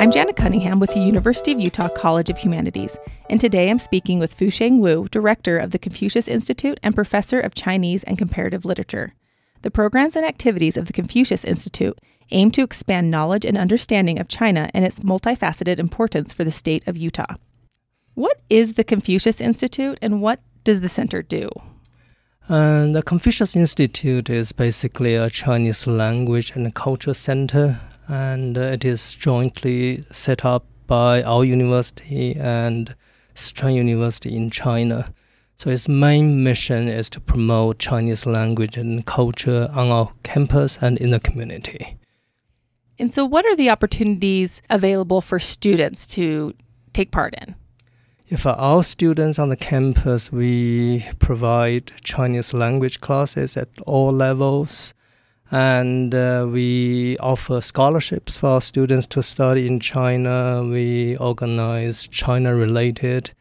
I'm Janet Cunningham with the University of Utah College of Humanities, and today I'm speaking with Fu Sheng Wu, director of the Confucius Institute and professor of Chinese and comparative literature. The programs and activities of the Confucius Institute aim to expand knowledge and understanding of China and its multifaceted importance for the state of Utah. What is the Confucius Institute and what does the center do? Uh, the Confucius Institute is basically a Chinese language and culture center and uh, it is jointly set up by our university and Sichuan University in China. So its main mission is to promote Chinese language and culture on our campus and in the community. And so what are the opportunities available for students to take part in? Yeah, for our students on the campus, we provide Chinese language classes at all levels and uh, we offer scholarships for our students to study in China. We organize China related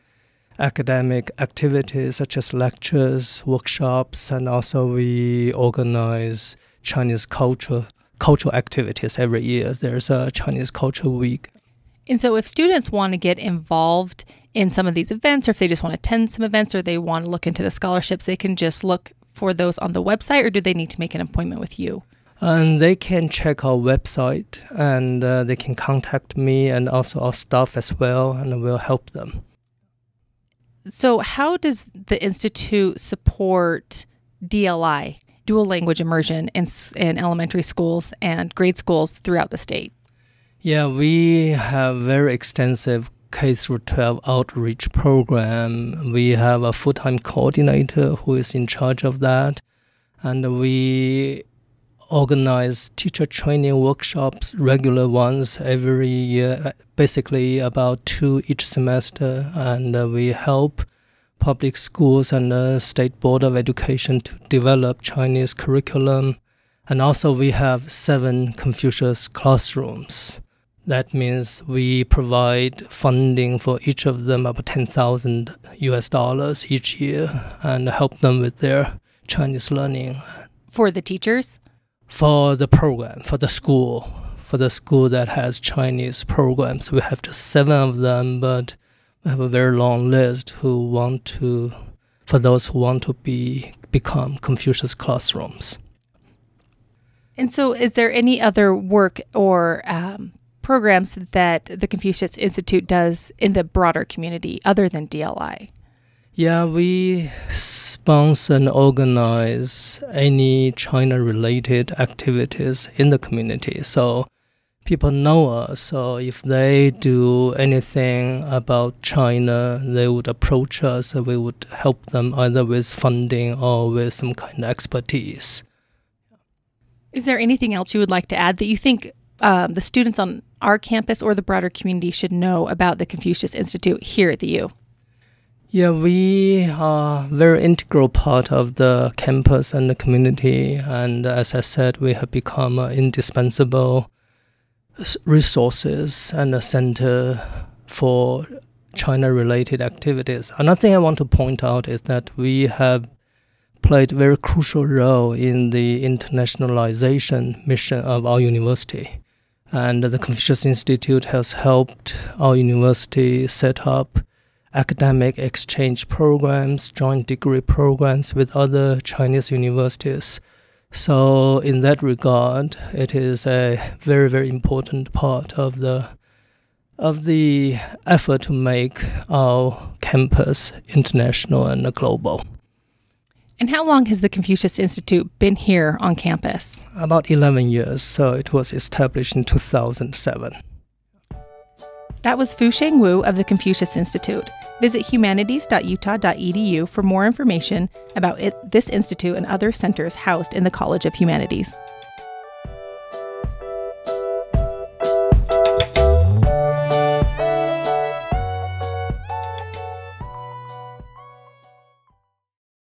academic activities such as lectures, workshops, and also we organize Chinese culture cultural activities every year. There's a Chinese Culture Week. And so if students want to get involved in some of these events or if they just want to attend some events or they want to look into the scholarships, they can just look for those on the website, or do they need to make an appointment with you? And um, they can check our website and uh, they can contact me and also our staff as well, and we'll help them. So, how does the Institute support DLI, dual language immersion, in, in elementary schools and grade schools throughout the state? Yeah, we have very extensive K through 12 outreach program. We have a full-time coordinator who is in charge of that, and we organize teacher training workshops, regular ones every year, basically about two each semester, and uh, we help public schools and the state board of education to develop Chinese curriculum. And also we have seven Confucius classrooms. That means we provide funding for each of them about 10,000 US dollars each year and help them with their Chinese learning. For the teachers? For the program, for the school. For the school that has Chinese programs, we have just seven of them, but we have a very long list who want to, for those who want to be become Confucius classrooms. And so, is there any other work or um, programs that the Confucius Institute does in the broader community other than DLI? Yeah, we sponsor and organize any China related activities in the community. So people know us. So if they do anything about China, they would approach us and we would help them either with funding or with some kind of expertise. Is there anything else you would like to add that you think um, the students on our campus or the broader community should know about the Confucius Institute here at the U? Yeah, we are very integral part of the campus and the community, and as I said, we have become uh, indispensable resources and a center for China-related activities. Another thing I want to point out is that we have played a very crucial role in the internationalization mission of our university and the Confucius Institute has helped our university set up academic exchange programs, joint degree programs with other Chinese universities. So, in that regard, it is a very, very important part of the of the effort to make our campus international and global. And how long has the Confucius Institute been here on campus? About 11 years, so it was established in 2007. That was Fu Sheng Wu of the Confucius Institute. Visit humanities.utah.edu for more information about it, this institute and other centers housed in the College of Humanities.